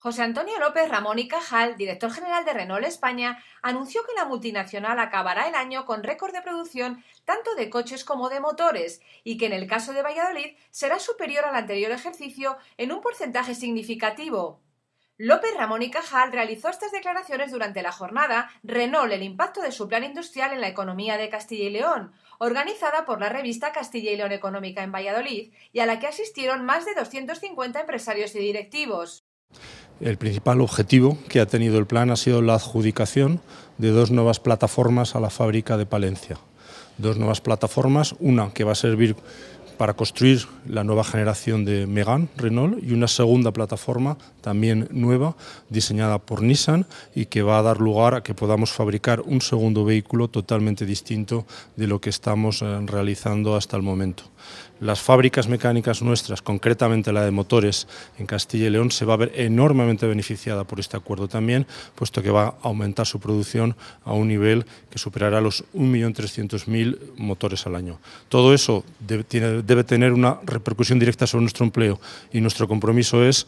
José Antonio López Ramón y Cajal, director general de Renault España, anunció que la multinacional acabará el año con récord de producción tanto de coches como de motores y que en el caso de Valladolid será superior al anterior ejercicio en un porcentaje significativo. López Ramón y Cajal realizó estas declaraciones durante la jornada Renault, el impacto de su plan industrial en la economía de Castilla y León, organizada por la revista Castilla y León Económica en Valladolid, y a la que asistieron más de 250 empresarios y directivos. El principal objetivo que ha tenido el plan ha sido la adjudicación de dos nuevas plataformas a la fábrica de Palencia. Dos nuevas plataformas, una que va a servir para construir la nueva generación de Megan Renault y una segunda plataforma también nueva diseñada por Nissan y que va a dar lugar a que podamos fabricar un segundo vehículo totalmente distinto de lo que estamos eh, realizando hasta el momento las fábricas mecánicas nuestras, concretamente la de motores en Castilla y León, se va a ver enormemente beneficiada por este acuerdo también, puesto que va a aumentar su producción a un nivel que superará los 1.300.000 motores al año. Todo eso debe, debe tener una repercusión directa sobre nuestro empleo y nuestro compromiso es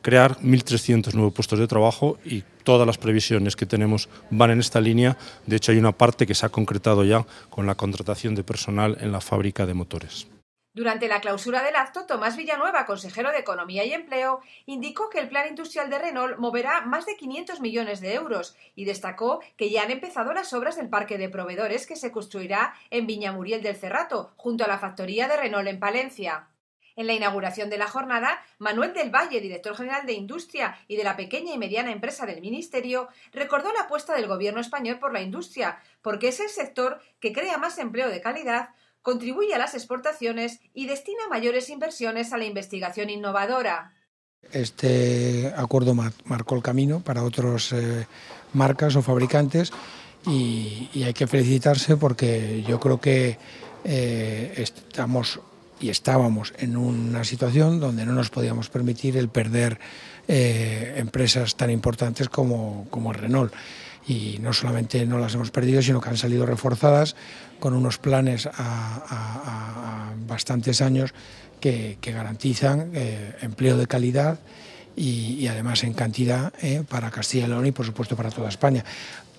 crear 1.300 nuevos puestos de trabajo y todas las previsiones que tenemos van en esta línea. De hecho, hay una parte que se ha concretado ya con la contratación de personal en la fábrica de motores. Durante la clausura del acto, Tomás Villanueva, consejero de Economía y Empleo, indicó que el plan industrial de Renault moverá más de 500 millones de euros y destacó que ya han empezado las obras del parque de proveedores que se construirá en Viñamuriel del Cerrato, junto a la factoría de Renault en Palencia. En la inauguración de la jornada, Manuel del Valle, director general de Industria y de la pequeña y mediana empresa del Ministerio, recordó la apuesta del Gobierno español por la industria, porque es el sector que crea más empleo de calidad, contribuye a las exportaciones y destina mayores inversiones a la investigación innovadora. Este acuerdo marcó el camino para otras eh, marcas o fabricantes y, hay que felicitarse porque yo creo que eh, estamos y estábamos en una situación donde no nos podíamos permitir el perder eh, empresas tan importantes como, como Renault y no solamente no las hemos perdido, sino que han salido reforzadas con unos planes a, bastantes años que, garantizan eh, empleo de calidad y, además en cantidad eh, para Castilla y León y por supuesto para toda España.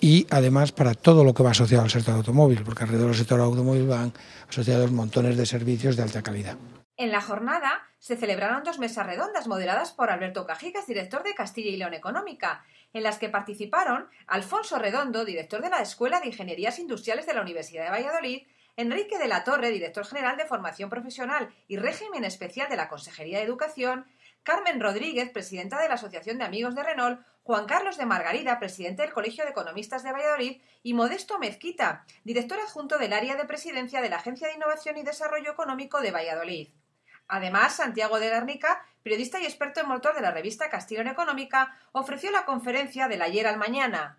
Y además para todo lo que va asociado al sector automóvil, porque alrededor del sector automóvil van asociados montones de servicios de alta calidad. En la jornada se celebraron dos mesas redondas moderadas por Alberto Cajicas, director de Castilla y León Económica, en las que participaron Alfonso Redondo, director de la Escuela de Ingenierías Industriales de la Universidad de Valladolid, Enrique de la Torre, director general de Formación Profesional y Régimen Especial de la Consejería de Educación, Carmen Rodríguez, presidenta de la Asociación de Amigos de Renault, Juan Carlos de Margarida, presidente del Colegio de Economistas de Valladolid, y Modesto Mezquita, director adjunto del área de presidencia de la Agencia de Innovación y Desarrollo Económico de Valladolid. Además, Santiago de Garnica, periodista y experto en motor de la revista en Económica, ofreció la conferencia del ayer al mañana.